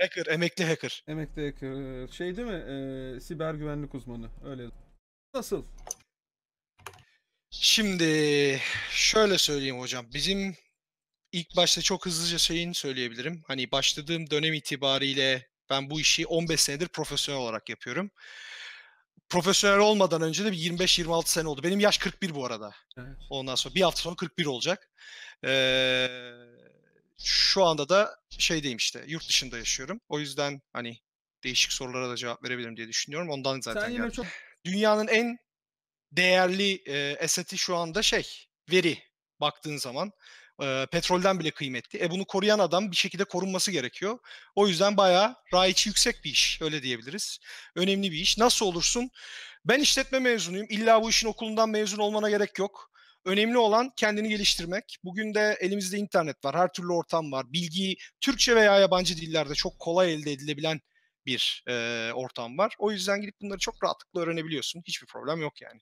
Hacker, emekli hacker. Emekli hacker. Şey değil mi? Ee, siber güvenlik uzmanı. Öyle. Nasıl? Şimdi şöyle söyleyeyim hocam. Bizim ilk başta çok hızlıca şeyini söyleyebilirim. Hani başladığım dönem itibariyle ben bu işi 15 senedir profesyonel olarak yapıyorum. Profesyonel olmadan önce de 25-26 sene oldu. Benim yaş 41 bu arada. Evet. Ondan sonra bir hafta sonra 41 olacak. Ee, şu anda da şeydeyim işte yurt dışında yaşıyorum. O yüzden hani değişik sorulara da cevap verebilirim diye düşünüyorum. Ondan zaten Sen yine çok... Dünyanın en değerli e, eseti şu anda şey veri baktığın zaman e, petrolden bile kıymetli. E bunu koruyan adam bir şekilde korunması gerekiyor. O yüzden bayağı raiçi yüksek bir iş öyle diyebiliriz. Önemli bir iş. Nasıl olursun? Ben işletme mezunuyum. İlla bu işin okulundan mezun olmana gerek yok. Önemli olan kendini geliştirmek. Bugün de elimizde internet var, her türlü ortam var. Bilgiyi Türkçe veya yabancı dillerde çok kolay elde edilebilen bir e, ortam var. O yüzden gidip bunları çok rahatlıkla öğrenebiliyorsun. Hiçbir problem yok yani.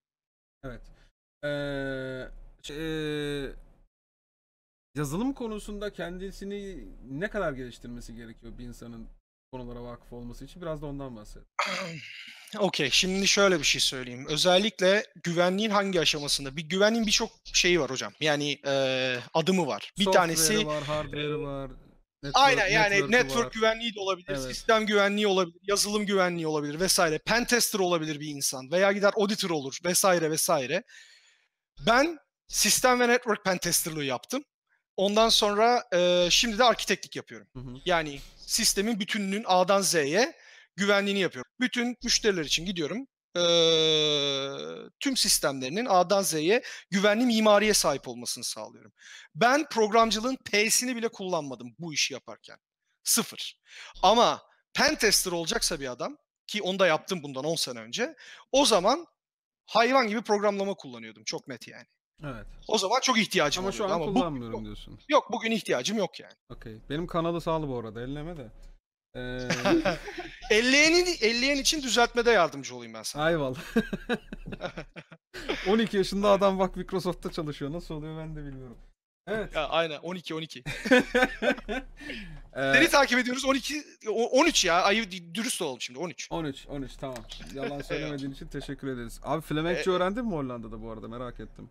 Evet. Ee, şey, yazılım konusunda kendisini ne kadar geliştirmesi gerekiyor bir insanın konulara vakıf olması için biraz da ondan bahsedelim. Okey, şimdi şöyle bir şey söyleyeyim. Özellikle güvenliğin hangi aşamasında? Bir güvenliğin birçok şeyi var hocam. Yani e, adımı var. Bir Software tanesi var, hardware var. Network, Aynen yani network, network güvenliği de olabilir, evet. sistem güvenliği olabilir, yazılım güvenliği olabilir vesaire. Pentester olabilir bir insan veya gider auditor olur vesaire vesaire. Ben sistem ve network pentesterlığı yaptım. Ondan sonra e, şimdi de arkitektlik yapıyorum. Hı hı. Yani sistemin bütünlüğün A'dan Z'ye güvenliğini yapıyorum. Bütün müşteriler için gidiyorum. E, tüm sistemlerinin A'dan Z'ye güvenli mimariye sahip olmasını sağlıyorum. Ben programcılığın P'sini bile kullanmadım bu işi yaparken. Sıfır. Ama pen tester olacaksa bir adam ki onu da yaptım bundan 10 sene önce. O zaman hayvan gibi programlama kullanıyordum. Çok net yani. Evet. O zaman çok ihtiyacım Ama oluyordu. şu an Ama kullanmıyorum bu, diyorsun. Yok bugün ihtiyacım yok yani. Okey. Benim kanalı sağlı bu arada elleme de. Ee... elleyen, elleyen için düzeltmede yardımcı olayım ben sana. Eyvallah. 12 yaşında adam bak Microsoft'ta çalışıyor. Nasıl oluyor ben de bilmiyorum. Evet. Ya, aynen 12 12. Ee, Seni takip ediyoruz 12 13 ya. Ayı dürüst olalım şimdi 13. 13 13 tamam. Yalan söylemediğin için teşekkür ederiz. Abi Flemenkçe öğrendin mi Hollanda'da bu arada merak ettim.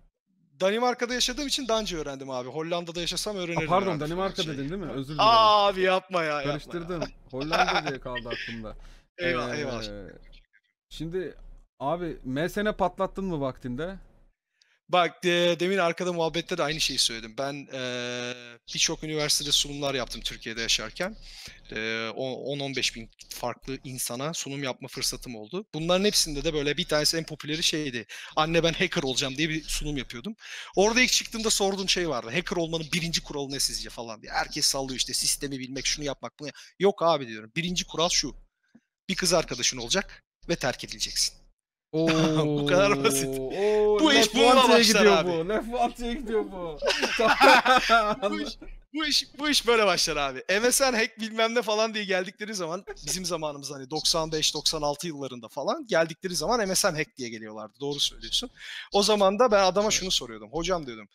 Danimarka'da yaşadığım için Danca öğrendim abi. Hollanda'da yaşasam öğrenirdim. Aa, pardon Danimarka şey. dedin değil mi? Özür dilerim. Aa, abi yapma ya. Karıştırdım. Yapma ya. Hollanda diye kaldı aklımda. eyvallah ee, eyvallah. Şimdi abi MSN e patlattın mı vaktinde? Bak de, demin arkada muhabbette de aynı şeyi söyledim. Ben e, birçok üniversitede sunumlar yaptım Türkiye'de yaşarken. E, 10-15 bin farklı insana sunum yapma fırsatım oldu. Bunların hepsinde de böyle bir tanesi en popüleri şeydi. Anne ben hacker olacağım diye bir sunum yapıyordum. Orada ilk çıktığımda sorduğum şey vardı. Hacker olmanın birinci kuralı ne sizce falan diye. Herkes sallıyor işte sistemi bilmek, şunu yapmak. Bunu... Yok abi diyorum. Birinci kural şu. Bir kız arkadaşın olacak ve terk edileceksin. Oo, bu kadar basit. Oo, bu iş bununla başlar gidiyor abi. Ne Lefante'ye gidiyor bu. bu, iş, bu, iş, bu iş böyle başlar abi. MSN hack bilmem ne falan diye geldikleri zaman bizim zamanımız hani 95-96 yıllarında falan geldikleri zaman MSN hack diye geliyorlardı. Doğru söylüyorsun. O zaman da ben adama şunu soruyordum. Hocam diyordum.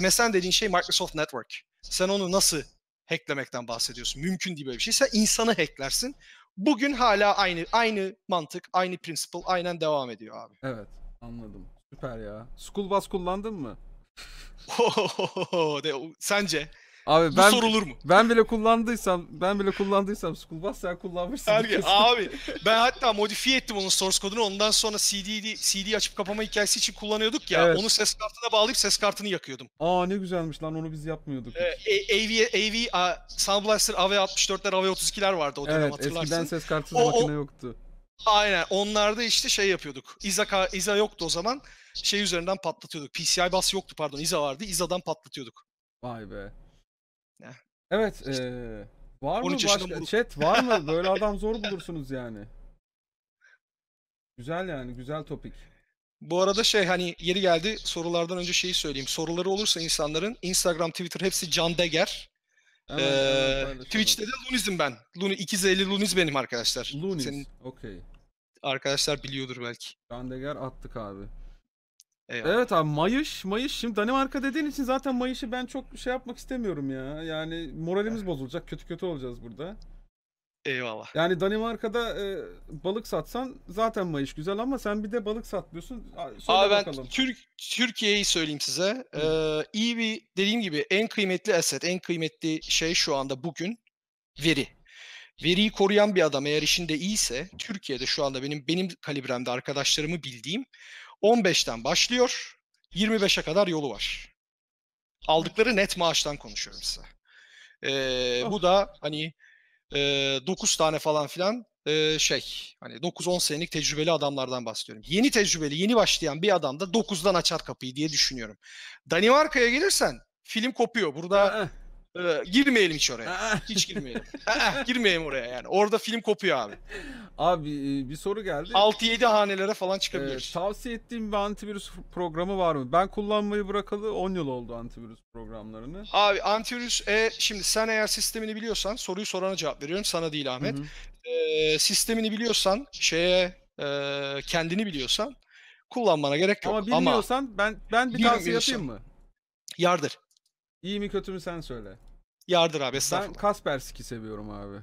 MSN dediğin şey Microsoft Network. Sen onu nasıl hacklemekten bahsediyorsun? Mümkün değil böyle bir şey. Sen insanı hacklersin bugün hala aynı aynı mantık, aynı principle aynen devam ediyor abi. Evet, anladım. Süper ya. School bus kullandın mı? Sence? Abi Bu ben, sorulur mu? Ben bile kullandıysam, ben bile kullandıysam Schoolbus sen kullanmışsın. Herkes. Abi ben hatta modifiye ettim onun source kodunu. Ondan sonra CD CD açıp kapama hikayesi için kullanıyorduk ya. Evet. Onu ses kartına bağlayıp ses kartını yakıyordum. Aa ne güzelmiş lan onu biz yapmıyorduk. Ee, AV AV Sound Blaster AV64'ler, AV32'ler vardı o dönem evet, hatırlarsın. Eskiden ses kartına o, makine yoktu. Aynen. Onlarda işte şey yapıyorduk. İza, İza yoktu o zaman. Şey üzerinden patlatıyorduk. PCI bus yoktu pardon. İza vardı. İza'dan patlatıyorduk. Vay be. Evet. İşte, ee, var mı başka chat var mı? Böyle adam zor bulursunuz yani. Güzel yani güzel topik. Bu arada şey hani yeri geldi sorulardan önce şeyi söyleyeyim. Soruları olursa insanların Instagram, Twitter hepsi Can Deger. Evet, ee, evet, Twitch'te de Luniz'im ben. Luni, 250 Luniz benim arkadaşlar. Luniz. Senin... Okey. Arkadaşlar biliyordur belki. Can Deger attık abi. Eyvallah. Evet abi Mayış, Mayış. Şimdi Danimarka dediğin için zaten Mayış'ı ben çok şey yapmak istemiyorum ya. Yani moralimiz evet. bozulacak. Kötü kötü olacağız burada. Eyvallah. Yani Danimarka'da e, balık satsan zaten Mayış güzel ama sen bir de balık satmıyorsun. Söyle Abi ben Türk Türkiye'yi söyleyeyim size. Hı. Ee, iyi bir dediğim gibi en kıymetli eset, en kıymetli şey şu anda bugün veri. Veriyi koruyan bir adam eğer işinde iyiyse Türkiye'de şu anda benim benim kalibremde arkadaşlarımı bildiğim 15'ten başlıyor, 25'e kadar yolu var. Aldıkları net maaştan konuşuyorum size. Ee, oh. Bu da hani e, 9 tane falan filan e, şey hani 9-10 senelik tecrübeli adamlardan bahsediyorum. Yeni tecrübeli, yeni başlayan bir adam da 9'dan açar kapıyı diye düşünüyorum. Danimarka'ya gelirsen film kopuyor. Burada e, girmeyelim hiç oraya. Hiç girmeyelim. girmeyelim oraya yani. Orada film kopuyor abi. Abi e, bir soru geldi. 6-7 hanelere falan çıkabilir. Ee, tavsiye ettiğim bir antivirüs programı var mı? Ben kullanmayı bırakalı 10 yıl oldu antivirüs programlarını. Abi antivirüs e, şimdi sen eğer sistemini biliyorsan soruyu sorana cevap veriyorum sana değil Ahmet. E, sistemini biliyorsan şeye e, kendini biliyorsan kullanmana gerek yok. Ama bilmiyorsan Ama, ben ben bir tavsiye yapayım mı? Yardır. İyi mi kötü mü sen söyle. Yardır abi estağfurullah. Ben Kaspersky seviyorum abi.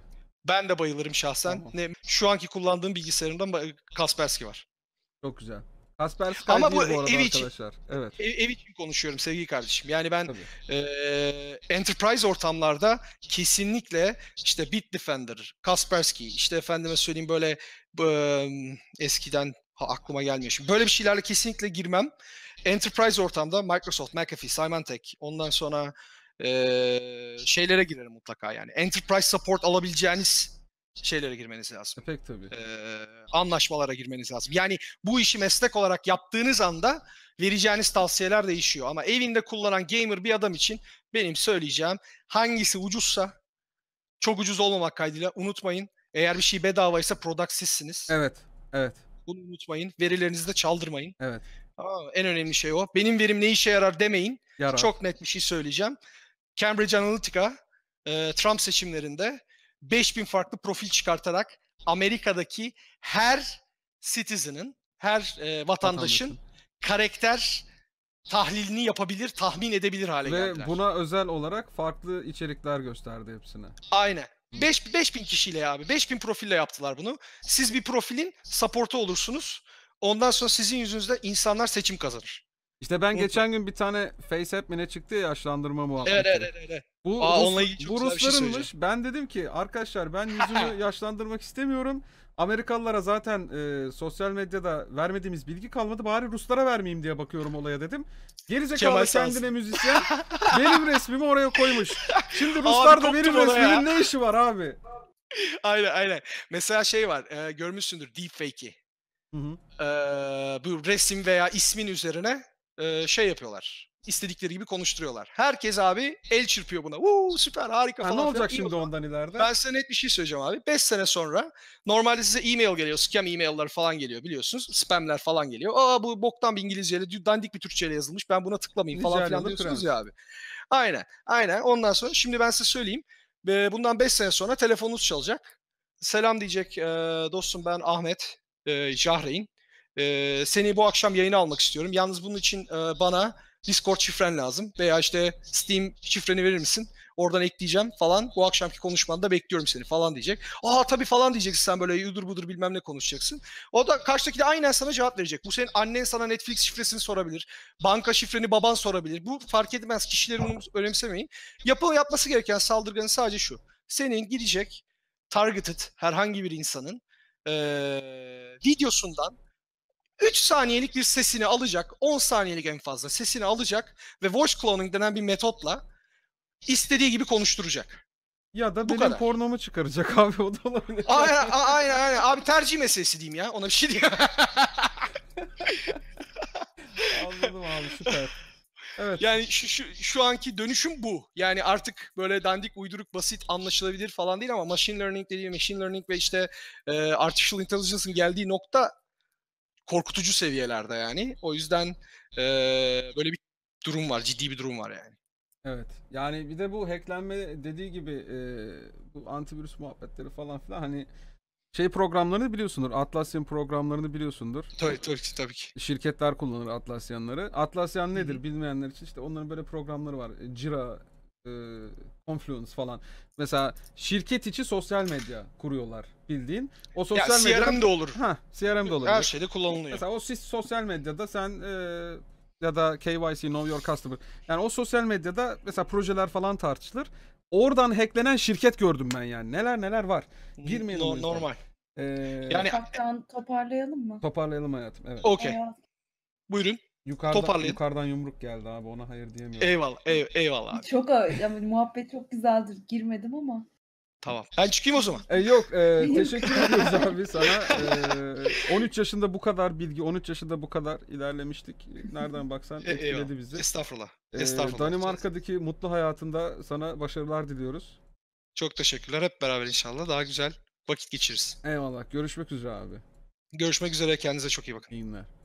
Ben de bayılırım şahsen. Tamam. Ne, şu anki kullandığım bilgisayarımda Kaspersky var. Çok güzel. Kaspersky Ama bu, bu arada ev için, Evet. Ev, ev için konuşuyorum sevgili kardeşim. Yani ben e, enterprise ortamlarda kesinlikle işte Bitdefender, Kaspersky, işte efendime söyleyeyim böyle e, eskiden ha, aklıma gelmiyor. Şimdi böyle bir şeylerle kesinlikle girmem. Enterprise ortamda Microsoft, McAfee, Symantec, ondan sonra e, şeylere girer mutlaka yani. Enterprise support alabileceğiniz şeylere girmeniz lazım. E, Pek tabii. Ee, anlaşmalara girmeniz lazım. Yani bu işi meslek olarak yaptığınız anda vereceğiniz tavsiyeler değişiyor. Ama evinde kullanan gamer bir adam için benim söyleyeceğim hangisi ucuzsa çok ucuz olmamak kaydıyla unutmayın. Eğer bir şey bedavaysa product sizsiniz. Evet. Evet. Bunu unutmayın. Verilerinizi de çaldırmayın. Evet. Aa, en önemli şey o. Benim verim ne işe yarar demeyin. Yarar. Çok net bir şey söyleyeceğim. Cambridge Analytica e, Trump seçimlerinde 5000 farklı profil çıkartarak Amerika'daki her citizen'ın, her e, vatandaşın Vatandaşı. karakter tahlilini yapabilir, tahmin edebilir hale Ve geldiler. Ve buna özel olarak farklı içerikler gösterdi hepsine. Aynen. 5 5000 kişiyle abi. 5000 profille yaptılar bunu. Siz bir profilin support'u olursunuz. Ondan sonra sizin yüzünüzde insanlar seçim kazanır. İşte ben geçen gün bir tane FaceApp mi ne çıktı ya yaşlandırma muhabbeti. Evet evet evet. Bu, Aa, Rus, onunla bu şey Ruslarınmış. Şey ben dedim ki arkadaşlar ben yüzümü yaşlandırmak istemiyorum. Amerikalılara zaten e, sosyal medyada vermediğimiz bilgi kalmadı. Bari Ruslara vermeyeyim diye bakıyorum olaya dedim. Gerizekalı kendine müzisyen benim resmimi oraya koymuş. Şimdi Ruslar da benim resmimin ne işi var abi? aynen aynen. Mesela şey var e, görmüşsündür deepfake'i. Hı hı. E, bu resim veya ismin üzerine e, şey yapıyorlar. İstedikleri gibi konuşturuyorlar. Herkes abi el çırpıyor buna. Uuu süper harika ha, falan. Ne olacak falan. şimdi ondan ileride? Ben size net bir şey söyleyeceğim abi. 5 sene sonra normalde size e-mail geliyor. Scam e-mail'lar falan geliyor biliyorsunuz. Spam'ler falan geliyor. Aa bu boktan bir İngilizceyle dandik bir Türkçeyle yazılmış. Ben buna tıklamayayım falan filan diyorsunuz krem. ya abi. Aynen. Aynen. Ondan sonra şimdi ben size söyleyeyim. Bundan 5 sene sonra telefonunuz çalacak. Selam diyecek e, dostum ben Ahmet e, Jahreyn. E, seni bu akşam yayına almak istiyorum. Yalnız bunun için e, bana Discord şifren lazım veya işte Steam şifreni verir misin? Oradan ekleyeceğim falan. Bu akşamki konuşmanda bekliyorum seni falan diyecek. Aa tabii falan diyeceksin sen böyle yudur budur bilmem ne konuşacaksın. O da karşıdaki de aynen sana cevap verecek. Bu senin annen sana Netflix şifresini sorabilir. Banka şifreni baban sorabilir. Bu fark etmez. Kişileri onu önemsemeyin. Yapı yapması gereken saldırganın sadece şu. Senin gidecek targeted herhangi bir insanın ee, videosundan 3 saniyelik bir sesini alacak. 10 saniyelik en fazla sesini alacak ve voice cloning denen bir metotla istediği gibi konuşturacak. Ya da Bu benim kadar. pornomu çıkaracak abi o da olabilir. Aynen, aynen aynen. Abi tercih meselesi diyeyim ya. Ona bir şey diyeyim. Anladım abi süper. Evet. Yani şu, şu, şu anki dönüşüm bu. Yani artık böyle dandik, uyduruk, basit, anlaşılabilir falan değil ama machine learning dediğim machine learning ve işte e, artificial intelligence'ın geldiği nokta korkutucu seviyelerde yani. O yüzden e, böyle bir durum var, ciddi bir durum var yani. Evet. Yani bir de bu hacklenme dediği gibi e, bu antivirüs muhabbetleri falan filan hani şey programlarını biliyorsundur. Atlassian programlarını biliyorsundur. Tabii, tabii tabii ki. Şirketler kullanır Atlassian'ları. Atlassian nedir Hı-hı. bilmeyenler için işte onların böyle programları var. Jira e, Confluence falan. Mesela şirket içi sosyal medya kuruyorlar bildiğin. O sosyal medya CRM de olur. Ha, CRM de olur. Her şeyde kullanılıyor. Mesela o sosyal medyada sen e, ya da KYC Know Your Customer. Yani o sosyal medyada mesela projeler falan tartışılır. Oradan hacklenen şirket gördüm ben yani. Neler neler var. Girmeyelim. No, normal. Ee, yani toparlayalım mı? Toparlayalım hayatım. Evet. Okey. Buyurun. Yukarıdan, Toparlayın. yukarıdan yumruk geldi abi ona hayır diyemiyorum. Eyvallah, ey, eyvallah abi. Çok yani muhabbet çok güzeldir. Girmedim ama. Tamam. Ben çıkayım o zaman. E, yok e, teşekkür ediyoruz abi sana. E, 13 yaşında bu kadar bilgi, 13 yaşında bu kadar ilerlemiştik. Nereden baksan e, etkiledi bizi. Estağfurullah. E, estağfurullah. E, Danimarka'daki mutlu hayatında sana başarılar diliyoruz. Çok teşekkürler. Hep beraber inşallah daha güzel vakit geçiririz. Eyvallah. Görüşmek üzere abi. Görüşmek üzere. Kendinize çok iyi bakın. İyi günler.